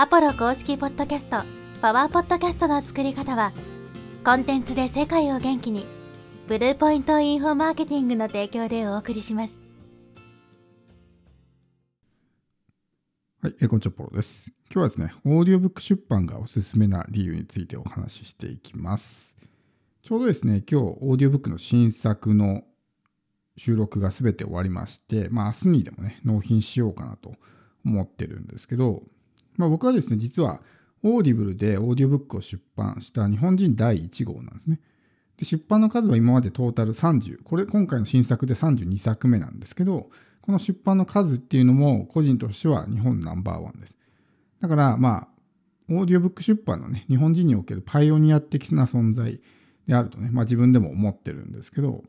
アポロ公式ポッドキャストパワーポッドキャストの作り方はコンテンツで世界を元気にブルーポイントインフォマーケティングの提供でお送りします。はい、エコこんにちは、ポロです。今日はですね、オーディオブック出版がおすすめな理由についてお話ししていきます。ちょうどですね、今日、オーディオブックの新作の収録がすべて終わりまして、まあ、明日にでもね、納品しようかなと思ってるんですけど、まあ、僕はですね、実はオーディブルでオーディオブックを出版した日本人第1号なんですね。で出版の数は今までトータル30、これ今回の新作で32作目なんですけど、この出版の数っていうのも個人としては日本ナンバーワンです。だからまあ、オーディオブック出版のね、日本人におけるパイオニア的な存在であるとね、まあ自分でも思ってるんですけど、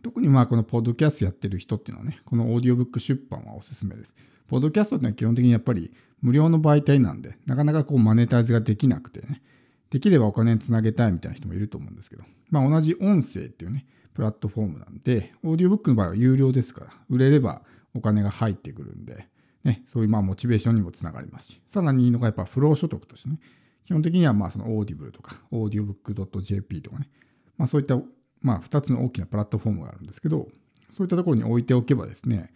特にまあこのポッドキャストやってる人っていうのはね、このオーディオブック出版はおすすめです。ポッドキャストってのは基本的にやっぱり無料の媒体なんで、なかなかこうマネタイズができなくてね、できればお金につなげたいみたいな人もいると思うんですけど、まあ同じ音声っていうね、プラットフォームなんで、オーディオブックの場合は有料ですから、売れればお金が入ってくるんで、ね、そういうまあモチベーションにもつながりますし、さらにいいのがやっぱ不労所得としてね、基本的にはまあそのオーディブルとか、オーディオブック .jp とかね、まあそういったまあ、2つの大きなプラットフォームがあるんですけど、そういったところに置いておけばですね、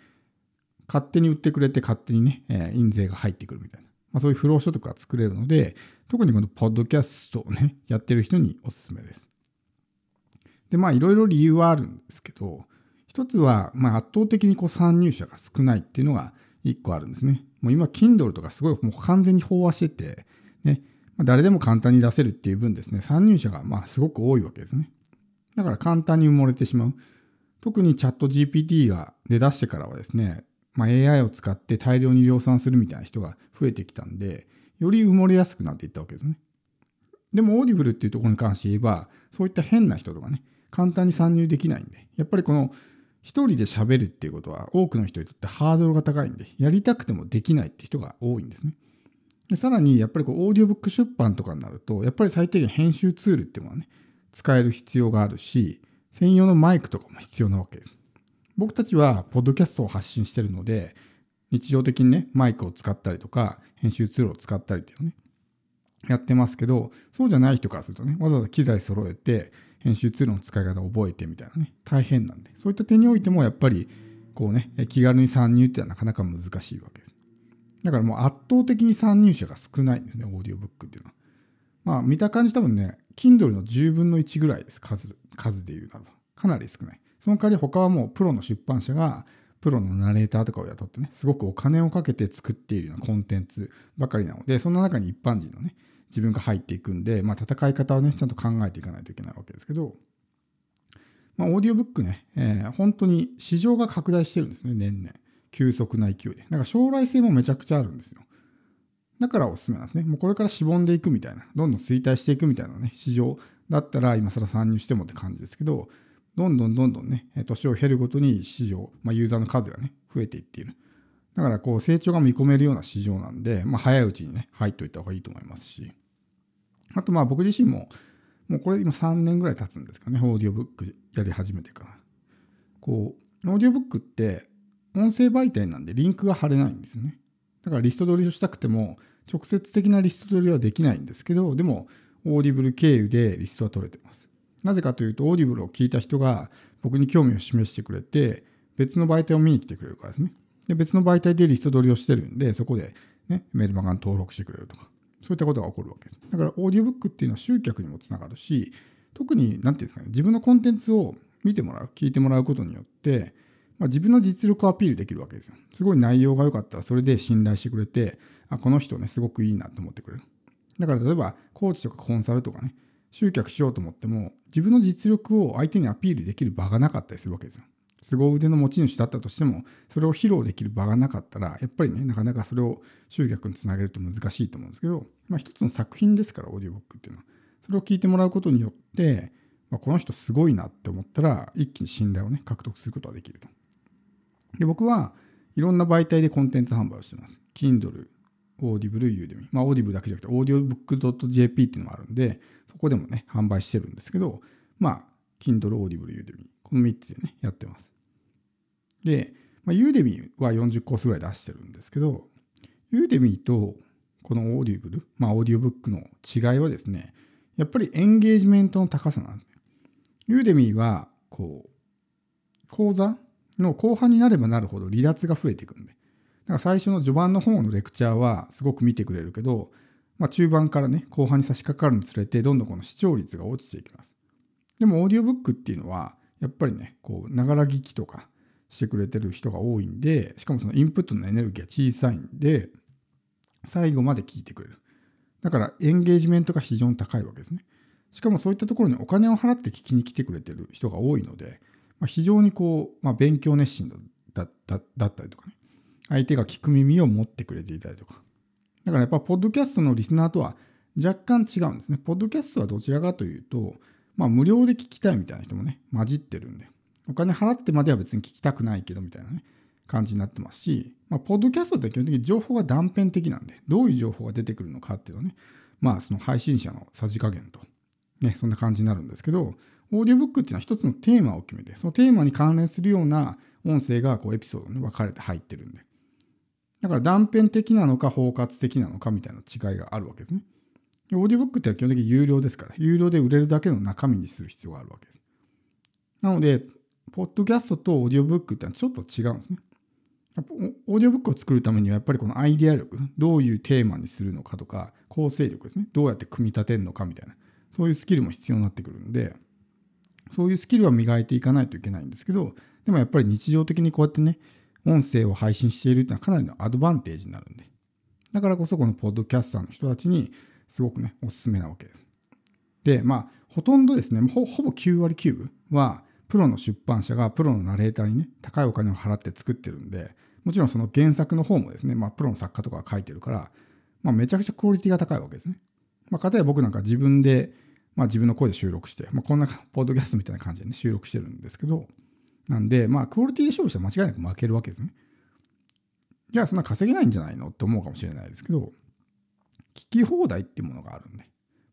勝手に売ってくれて勝手にね、えー、印税が入ってくるみたいな、まあ、そういう不労所得が作れるので、特にこのポッドキャストをね、やってる人におすすめです。で、まあいろいろ理由はあるんですけど、一つは、まあ、圧倒的にこう参入者が少ないっていうのが一個あるんですね。もう今、Kindle とかすごいもう完全に飽和してて、ね、まあ、誰でも簡単に出せるっていう分ですね、参入者がまあすごく多いわけですね。だから簡単に埋もれてしまう。特にチャット GPT が出だしてからはですね、まあ、AI を使って大量に量産するみたいな人が増えてきたんで、より埋もれやすくなっていったわけですね。でも、オーディブルっていうところに関して言えば、そういった変な人とかね、簡単に参入できないんで、やっぱりこの、一人で喋るっていうことは、多くの人にとってハードルが高いんで、やりたくてもできないって人が多いんですね。でさらに、やっぱりこう、オーディオブック出版とかになると、やっぱり最低限編集ツールっていうものはね、使える必要があるし、専用のマイクとかも必要なわけです。僕たちは、ポッドキャストを発信してるので、日常的にね、マイクを使ったりとか、編集ツールを使ったりっていうのね、やってますけど、そうじゃない人からするとね、わざわざ機材揃えて、編集ツールの使い方を覚えてみたいなね、大変なんで、そういった点においても、やっぱり、こうね、気軽に参入っていうのはなかなか難しいわけです。だからもう圧倒的に参入者が少ないんですね、オーディオブックっていうのは。まあ見た感じ多分ね、Kindle の10分の1ぐらいです、数、数でいうならば。かなり少ない。その代わり他はもうプロの出版社が、プロのナレーターとかを雇ってね、すごくお金をかけて作っているようなコンテンツばかりなので、その中に一般人のね、自分が入っていくんで、まあ、戦い方をね、ちゃんと考えていかないといけないわけですけど、まあ、オーディオブックね、えー、本当に市場が拡大してるんですね、年々。急速な勢いで。だから将来性もめちゃくちゃあるんですよ。だからおすすめなんですね。もうこれからしぼんでいくみたいな、どんどん衰退していくみたいなね、市場だったら今更参入してもって感じですけど、どんどんどんどんね、年を経るごとに市場、まあ、ユーザーの数がね、増えていっている。だからこう成長が見込めるような市場なんで、まあ、早いうちにね、入っといた方がいいと思いますし、あとまあ僕自身も、もうこれ今3年ぐらい経つんですかね、オーディオブックやり始めてから。こう、オーディオブックって音声媒体なんでリンクが貼れないんですよね。だからリスト取りをしたくても、直接的なリスト取りはできないんですけど、でも、オーディブル経由でリストは取れてます。なぜかというと、オーディブルを聞いた人が僕に興味を示してくれて、別の媒体を見に来てくれるからですね。で、別の媒体でリスト取りをしてるんで、そこで、ね、メルマガに登録してくれるとか、そういったことが起こるわけです。だから、オーディオブックっていうのは集客にもつながるし、特に、なんていうんですかね、自分のコンテンツを見てもらう、聞いてもらうことによって、まあ、自分の実力をアピールできるわけですよ。すごい内容が良かったら、それで信頼してくれて、あ、この人ね、すごくいいなと思ってくれる。だから例えば、コーチとかコンサルとかね、集客しようと思っても、自分の実力を相手にアピールできる場がなかったりするわけですよ。凄腕の持ち主だったとしても、それを披露できる場がなかったら、やっぱりね、なかなかそれを集客につなげると難しいと思うんですけど、まあ一つの作品ですから、オーディオブックっていうのは。それを聞いてもらうことによって、まあ、この人すごいなって思ったら、一気に信頼をね、獲得することができると。で僕はいろんな媒体でコンテンツ販売をしてます。Kindle、Audible、Udemy。まあ、Audible だけじゃなくて、audiobook.jp っていうのもあるんで、そこでもね、販売してるんですけど、まあ、Kindle、Audible、Udemy。この3つでね、やってます。で、まあ、Udemy は40コースぐらい出してるんですけど、Udemy とこの Audible、まあ、Audiobook の違いはですね、やっぱりエンゲージメントの高さなんです。Udemy は、こう、講座の後半になればなるほど離脱が増えていくんで。だから最初の序盤の方のレクチャーはすごく見てくれるけど、まあ、中盤からね、後半に差し掛かるにつれて、どんどんこの視聴率が落ちていきます。でも、オーディオブックっていうのは、やっぱりね、こう、ながら聞きとかしてくれてる人が多いんで、しかもそのインプットのエネルギーが小さいんで、最後まで聞いてくれる。だから、エンゲージメントが非常に高いわけですね。しかもそういったところにお金を払って聞きに来てくれてる人が多いので、まあ、非常にこう、まあ、勉強熱心だったりとかね、相手が聞く耳を持ってくれていたりとか。だからやっぱ、ポッドキャストのリスナーとは若干違うんですね。ポッドキャストはどちらかというと、まあ、無料で聞きたいみたいな人もね、混じってるんで、お金払ってまでは別に聞きたくないけどみたいなね、感じになってますし、まあ、ポッドキャストって基本的に情報が断片的なんで、どういう情報が出てくるのかっていうのはね、まあ、その配信者のさじ加減と、ね、そんな感じになるんですけど、オーディオブックっていうのは一つのテーマを決めて、そのテーマに関連するような音声がこうエピソードに分かれて入ってるんで。だから断片的なのか包括的なのかみたいな違いがあるわけですね。オーディオブックっては基本的に有料ですから、有料で売れるだけの中身にする必要があるわけです。なので、ポッドキャストとオーディオブックってのはちょっと違うんですね。オーディオブックを作るためにはやっぱりこのアイデア力、どういうテーマにするのかとか、構成力ですね、どうやって組み立てるのかみたいな、そういうスキルも必要になってくるんで、そういうスキルは磨いていかないといけないんですけど、でもやっぱり日常的にこうやってね、音声を配信しているっていうのはかなりのアドバンテージになるんで。だからこそこのポッドキャスターの人たちにすごくね、おすすめなわけです。で、まあ、ほとんどですね、ほぼ9割9分は、プロの出版社がプロのナレーターにね、高いお金を払って作ってるんで、もちろんその原作の方もですね、まあ、プロの作家とかが書いてるから、まあ、めちゃくちゃクオリティが高いわけですね。まあ、かたや僕なんか自分でまあ、自分の声で収録して、まあ、こんなポッドキャストみたいな感じで、ね、収録してるんですけど、なんで、まあ、クオリティで勝負したら間違いなく負けるわけですね。じゃあ、そんな稼げないんじゃないのって思うかもしれないですけど、聞き放題っていうものがあるんで、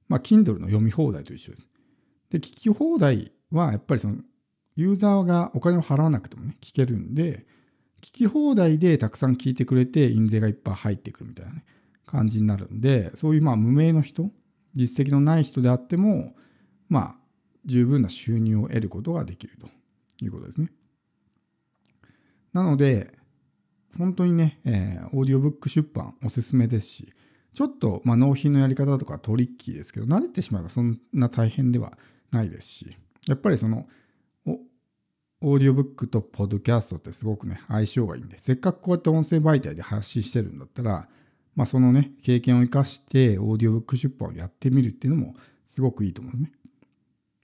まあ、Kindle の読み放題と一緒です。で、聞き放題は、やっぱりその、ユーザーがお金を払わなくてもね、聞けるんで、聞き放題でたくさん聞いてくれて、印税がいっぱい入ってくるみたいなね、感じになるんで、そういうまあ無名の人実績のない人であっても、まあ、十分な収入を得ることができるということですね。なので、本当にね、えー、オーディオブック出版おすすめですし、ちょっと、まあ、納品のやり方とかトリッキーですけど、慣れてしまえばそんな大変ではないですし、やっぱりその、オーディオブックとポッドキャストってすごくね、相性がいいんで、せっかくこうやって音声媒体で発信してるんだったら、まあ、そのね、経験を生かして、オーディオブック出版をやってみるっていうのも、すごくいいと思うんですね。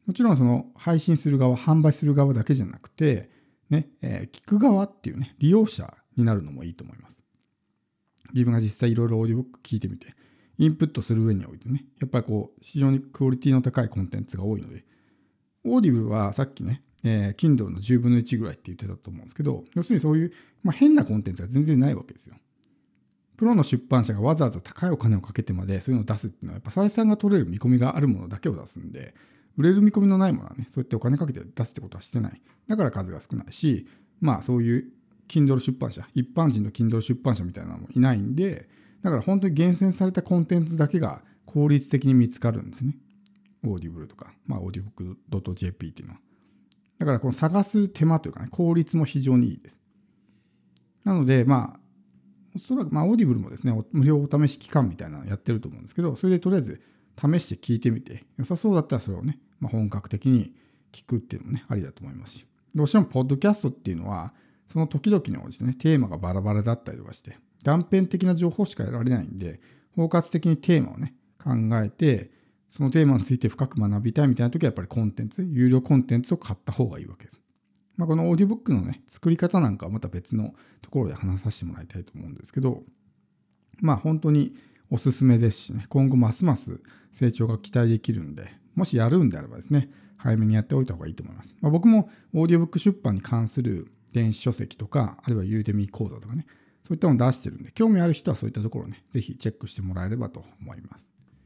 もちろん、その、配信する側、販売する側だけじゃなくて、ね、えー、聞く側っていうね、利用者になるのもいいと思います。自分が実際いろいろオーディオブック聞いてみて、インプットする上においてね、やっぱりこう、非常にクオリティの高いコンテンツが多いので、オーディブルはさっきね、えー、Kindle の10分の1ぐらいって言ってたと思うんですけど、要するにそういう、まあ、変なコンテンツが全然ないわけですよ。プロの出版社がわざわざ高いお金をかけてまでそういうのを出すっていうのは、やっぱ採算が取れる見込みがあるものだけを出すんで、売れる見込みのないものはね、そうやってお金かけて出すってことはしてない。だから数が少ないし、まあそういう Kindle 出版社、一般人の Kindle 出版社みたいなのもいないんで、だから本当に厳選されたコンテンツだけが効率的に見つかるんですね。オーディブルとか、まあオーディブック .jp っていうのは。だからこの探す手間というかね、効率も非常にいいです。なので、まあ、おそらく、まあ、オーディブルもですね、無料お試し期間みたいなのやってると思うんですけど、それでとりあえず試して聞いてみて、良さそうだったらそれをね、まあ、本格的に聞くっていうのもね、ありだと思いますし。どうしても、ポッドキャストっていうのは、その時々に応じてね、テーマがバラバラだったりとかして、断片的な情報しか得られないんで、包括的にテーマをね、考えて、そのテーマについて深く学びたいみたいな時はやっぱりコンテンツ、有料コンテンツを買った方がいいわけです。まあ、このオーディオブックのね、作り方なんかはまた別のところで話させてもらいたいと思うんですけど、まあ本当におすすめですしね、今後ますます成長が期待できるんで、もしやるんであればですね、早めにやっておいた方がいいと思います。まあ、僕もオーディオブック出版に関する電子書籍とか、あるいはユーデミー講座とかね、そういったのを出してるんで、興味ある人はそういったところをね、ぜひチェックしてもらえればと思います。